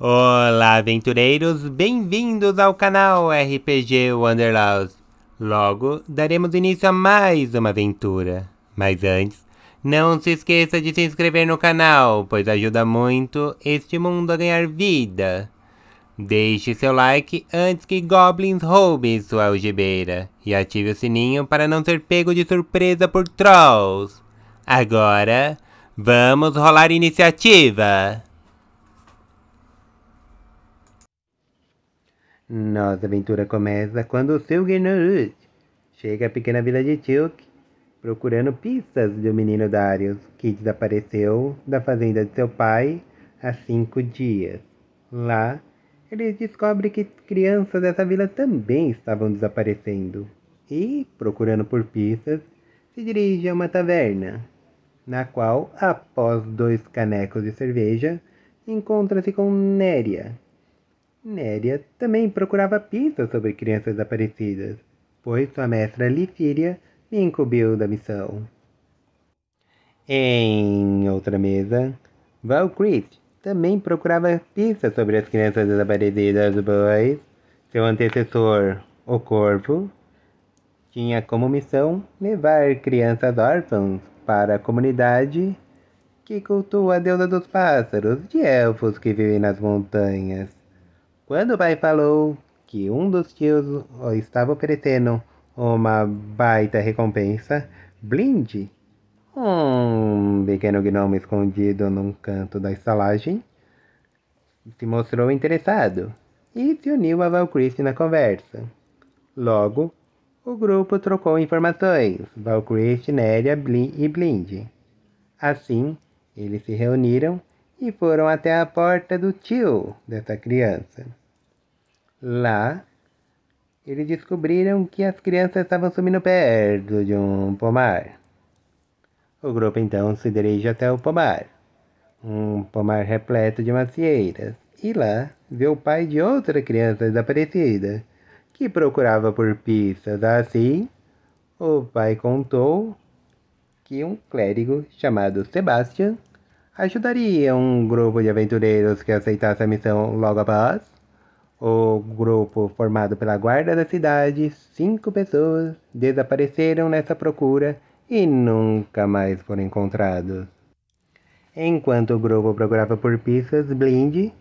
Olá, aventureiros! Bem-vindos ao canal RPG Wanderlust. Logo, daremos início a mais uma aventura. Mas antes, não se esqueça de se inscrever no canal, pois ajuda muito este mundo a ganhar vida. Deixe seu like antes que goblins roubem sua algibeira e ative o sininho para não ser pego de surpresa por trolls. Agora, vamos rolar iniciativa! Nossa aventura começa quando o seu Gnarut chega à pequena vila de Tilk procurando pistas do menino Darius, que desapareceu da fazenda de seu pai há cinco dias. Lá, eles descobrem que crianças dessa vila também estavam desaparecendo e, procurando por pistas, se dirige a uma taverna, na qual, após dois canecos de cerveja, encontra-se com Néria, Néria também procurava pistas sobre crianças desaparecidas, pois sua mestra Lifíria me incumbiu da missão. Em outra mesa, Valcrit também procurava pistas sobre as crianças desaparecidas, pois seu antecessor, o Corvo, tinha como missão levar crianças órfãs para a comunidade que cultua a deusa dos pássaros, de elfos que vivem nas montanhas. Quando o pai falou que um dos tios estava oferecendo uma baita recompensa, Blind, um pequeno gnomo escondido num canto da estalagem, se mostrou interessado e se uniu a Valkyrie na conversa. Logo, o grupo trocou informações, Valkyrie, Nélia e Blind. Assim, eles se reuniram e foram até a porta do tio dessa criança. Lá, eles descobriram que as crianças estavam sumindo perto de um pomar. O grupo então se dirige até o pomar, um pomar repleto de macieiras, e lá vê o pai de outra criança desaparecida, que procurava por pistas. Assim, o pai contou que um clérigo chamado Sebastian ajudaria um grupo de aventureiros que aceitasse a missão logo após. O grupo, formado pela guarda da cidade, cinco pessoas desapareceram nessa procura e nunca mais foram encontrados. Enquanto o grupo procurava por pistas, Blind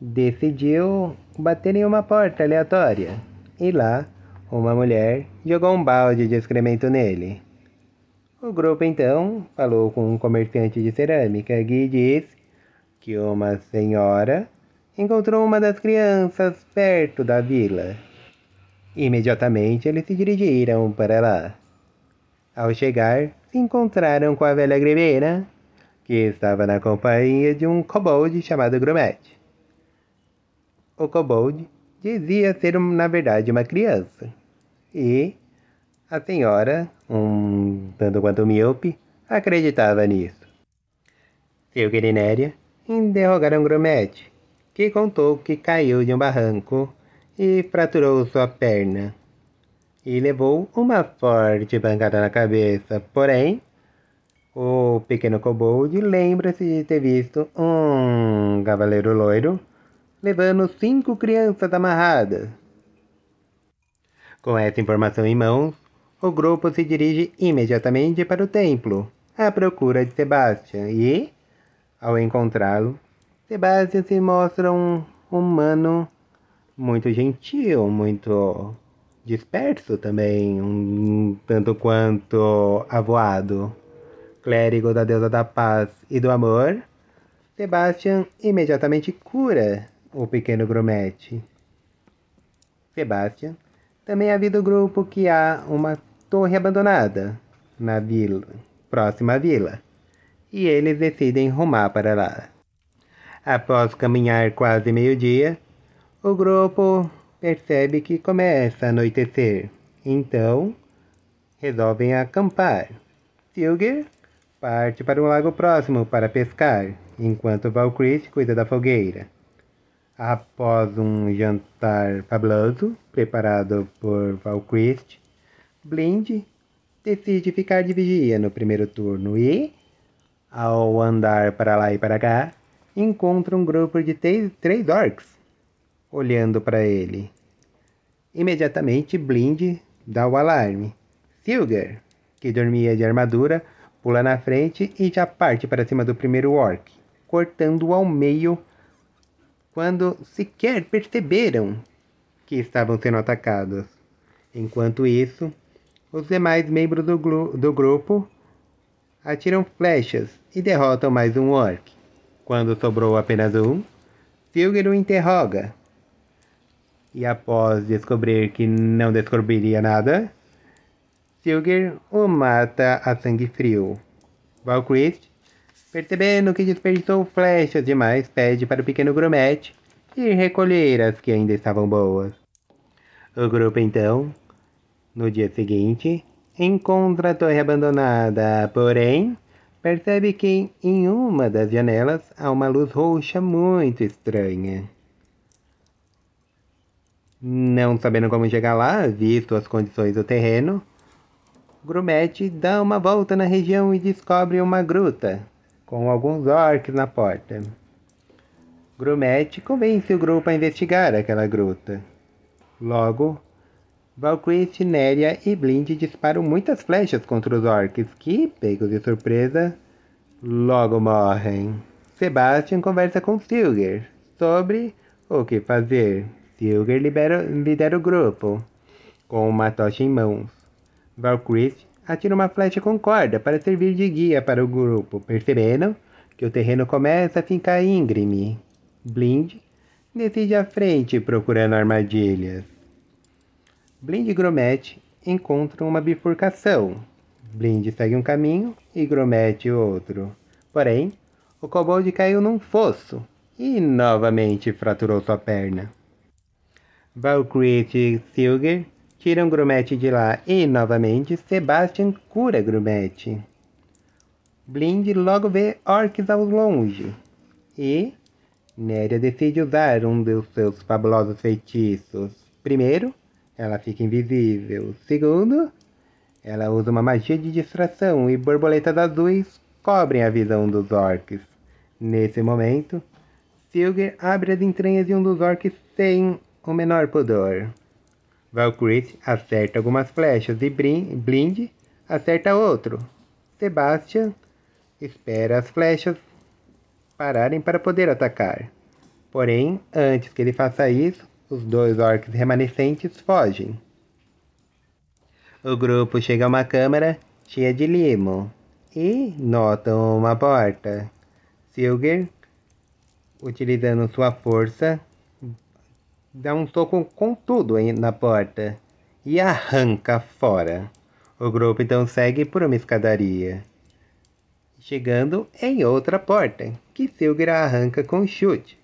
decidiu bater em uma porta aleatória. E lá, uma mulher jogou um balde de excremento nele. O grupo então falou com um comerciante de cerâmica que disse que uma senhora encontrou uma das crianças perto da vila. Imediatamente eles se dirigiram para lá. Ao chegar, se encontraram com a velha grebeira, que estava na companhia de um kobold chamado Grumet. O kobold dizia ser, na verdade, uma criança, e a senhora, um tanto quanto míope, acreditava nisso. Seu Quirinéria interrogaram Gromete, que contou que caiu de um barranco e fraturou sua perna. E levou uma forte pancada na cabeça, porém, o pequeno kobold lembra-se de ter visto um cavaleiro loiro levando cinco crianças amarradas. Com essa informação em mãos, o grupo se dirige imediatamente para o templo, à procura de Sebastian, e, ao encontrá-lo, Sebastian se mostra um humano muito gentil, muito disperso também, um tanto quanto avoado. Clérigo da deusa da paz e do amor, Sebastian imediatamente cura o pequeno grumete. Sebastian também avisa o grupo que há uma torre abandonada na vila, próxima vila, e eles decidem rumar para lá. Após caminhar quase meio-dia, o grupo percebe que começa a anoitecer. Então, resolvem acampar. Silger parte para um lago próximo para pescar, enquanto Valkyrie cuida da fogueira. Após um jantar fabuloso preparado por Valkyrie, Blind decide ficar de vigia no primeiro turno e, ao andar para lá e para cá, encontra um grupo de três orcs olhando para ele. Imediatamente, Blind dá o alarme. Silger, que dormia de armadura, pula na frente e já parte para cima do primeiro orc, cortando-o ao meio quando sequer perceberam que estavam sendo atacados. Enquanto isso, os demais membros do, do grupo atiram flechas e derrotam mais um orc. Quando sobrou apenas um, Filger o interroga. E após descobrir que não descobriria nada, Silger o mata a sangue frio. Valkyrie, percebendo que desperdiçou flechas demais, pede para o pequeno grumete ir recolher as que ainda estavam boas. O grupo então no dia seguinte, encontra a torre abandonada, porém, percebe que em uma das janelas há uma luz roxa muito estranha. Não sabendo como chegar lá, visto as condições do terreno, Grumete dá uma volta na região e descobre uma gruta, com alguns orcs na porta. Grumete convence o grupo a investigar aquela gruta. Logo, Valkyrie, Tinéria e Blind disparam muitas flechas contra os orcs, que, pegos de surpresa, logo morrem. Sebastian conversa com Silger sobre o que fazer. Silger libera, lidera o grupo, com uma tocha em mãos. Valkyrie atira uma flecha com corda para servir de guia para o grupo, percebendo que o terreno começa a ficar íngreme. Blind decide à frente procurando armadilhas. Blind e Gromet encontram uma bifurcação. Blind segue um caminho e Gromet outro. Porém, o kobold caiu num fosso e novamente fraturou sua perna. Valkyrie e Silger tiram Gromet de lá e novamente Sebastian cura Gromet. Blind logo vê orcs ao longe e Néria decide usar um dos seus fabulosos feitiços. Primeiro, ela fica invisível. Segundo, ela usa uma magia de distração e borboletas azuis cobrem a visão dos orcs. Nesse momento, Silger abre as entranhas de um dos orcs sem o menor pudor. Valkyrie acerta algumas flechas e Blind acerta outro. Sebastian espera as flechas pararem para poder atacar. Porém, antes que ele faça isso, os dois orcs remanescentes fogem. O grupo chega a uma câmara cheia de limo e notam uma porta. Silger, utilizando sua força, dá um soco com tudo na porta e arranca fora. O grupo então segue por uma escadaria, chegando em outra porta, que Silger arranca com chute.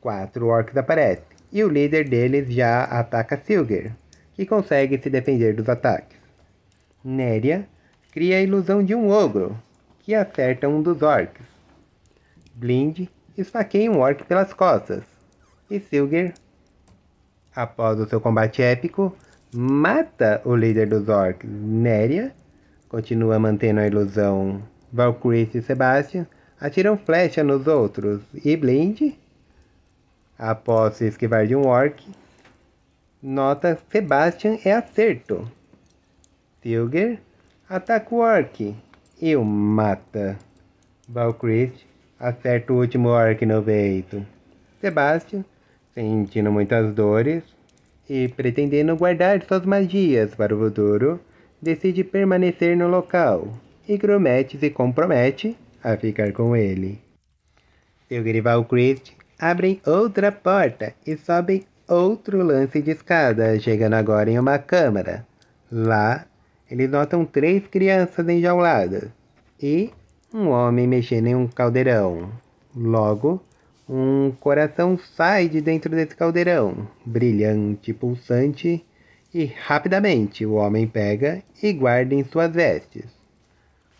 Quatro orcs aparecem e o líder deles já ataca Silger, que consegue se defender dos ataques. Néria cria a ilusão de um ogro, que acerta um dos orcs. Blind esfaqueia um orc pelas costas, e Silger, após o seu combate épico, mata o líder dos orcs, Néria, continua mantendo a ilusão. Valkyrie e Sebastian atiram flecha nos outros, e Blind Após se esquivar de um orc, nota Sebastian é acerto. Silger ataca o orc e o mata. Valkyrie acerta o último orc no peito. Sebastian, sentindo muitas dores e pretendendo guardar suas magias para o futuro, decide permanecer no local e Gromete se compromete a ficar com ele. Silger e Valchrist abrem outra porta e sobem outro lance de escada, chegando agora em uma câmara. Lá, eles notam três crianças enjauladas e um homem mexendo em um caldeirão. Logo, um coração sai de dentro desse caldeirão, brilhante, pulsante, e rapidamente o homem pega e guarda em suas vestes.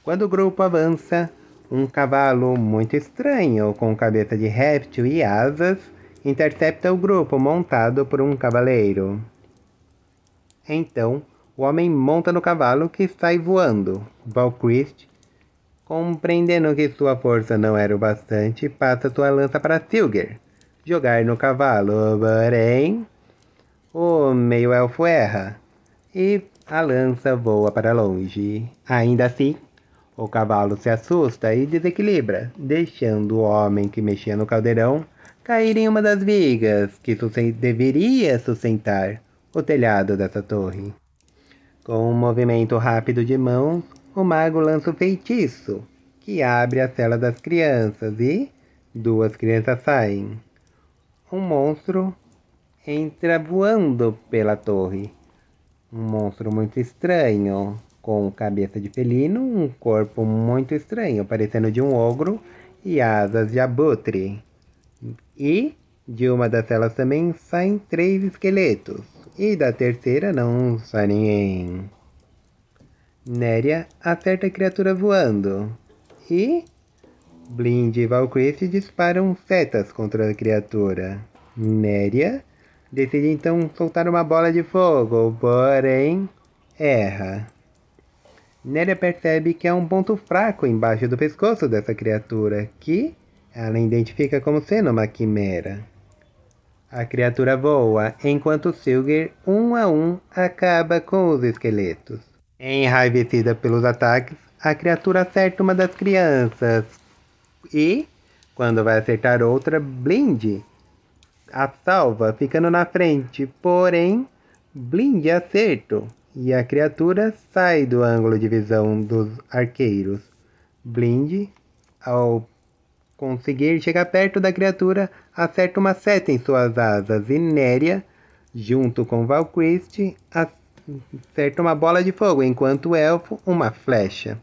Quando o grupo avança, um cavalo muito estranho, com cabeça de réptil e asas, intercepta o grupo montado por um cavaleiro. Então, o homem monta no cavalo que sai voando. Valquist, compreendendo que sua força não era o bastante, passa sua lança para Silger. Jogar no cavalo, porém, o meio-elfo erra e a lança voa para longe. Ainda assim, o cavalo se assusta e desequilibra, deixando o homem que mexia no caldeirão cair em uma das vigas que susten deveria sustentar o telhado dessa torre. Com um movimento rápido de mãos, o mago lança o feitiço, que abre a cela das crianças e duas crianças saem. Um monstro entra voando pela torre. Um monstro muito estranho, com cabeça de felino, um corpo muito estranho, parecendo de um ogro, e asas de abutre. E de uma das celas também saem três esqueletos, e da terceira não sai ninguém. Néria acerta a criatura voando, e Blind e Valkyrie disparam setas contra a criatura. Néria decide então soltar uma bola de fogo, porém erra. Nélia percebe que há é um ponto fraco embaixo do pescoço dessa criatura, que ela identifica como sendo uma quimera. A criatura voa, enquanto Silger, um a um, acaba com os esqueletos. Enraivecida pelos ataques, a criatura acerta uma das crianças e, quando vai acertar outra, blinde a salva, ficando na frente, porém, blinde acerto e a criatura sai do ângulo de visão dos arqueiros. Blind, ao conseguir chegar perto da criatura, acerta uma seta em suas asas e Néria, junto com Valkyrie, acerta uma bola de fogo, enquanto o elfo, uma flecha.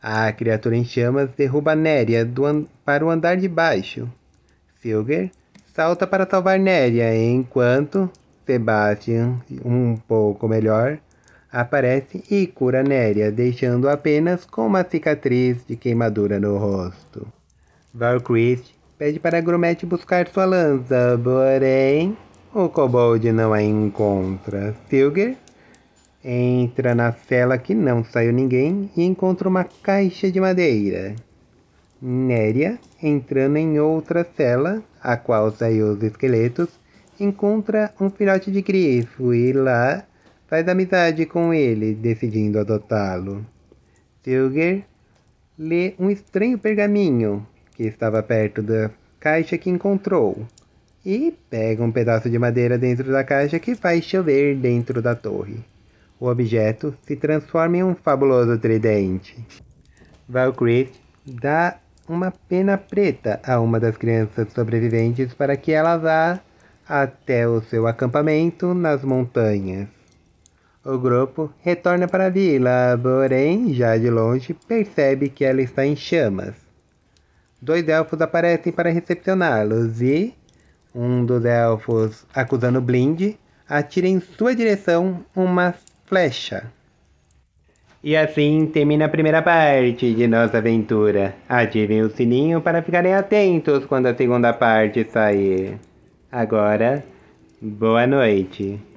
A criatura em chamas derruba Néria para o andar de baixo. Silger salta para salvar Néria, enquanto Sebastian, um pouco melhor, aparece e cura Néria, deixando apenas com uma cicatriz de queimadura no rosto. Valkyrie pede para Gromete buscar sua lança, porém o Kobold não a encontra. Silger entra na cela que não saiu ninguém e encontra uma caixa de madeira. Néria, entrando em outra cela, a qual saiu os esqueletos, encontra um filhote de grifo e lá faz amizade com ele, decidindo adotá-lo. Silger lê um estranho pergaminho que estava perto da caixa que encontrou e pega um pedaço de madeira dentro da caixa que faz chover dentro da torre. O objeto se transforma em um fabuloso tridente. Valkyrie dá uma pena preta a uma das crianças sobreviventes para que ela vá até o seu acampamento nas montanhas. O grupo retorna para a vila, porém, já de longe, percebe que ela está em chamas. Dois elfos aparecem para recepcioná-los e um dos elfos, acusando Blind, atira em sua direção uma flecha. E assim termina a primeira parte de nossa aventura. Ativem o sininho para ficarem atentos quando a segunda parte sair. Agora, boa noite.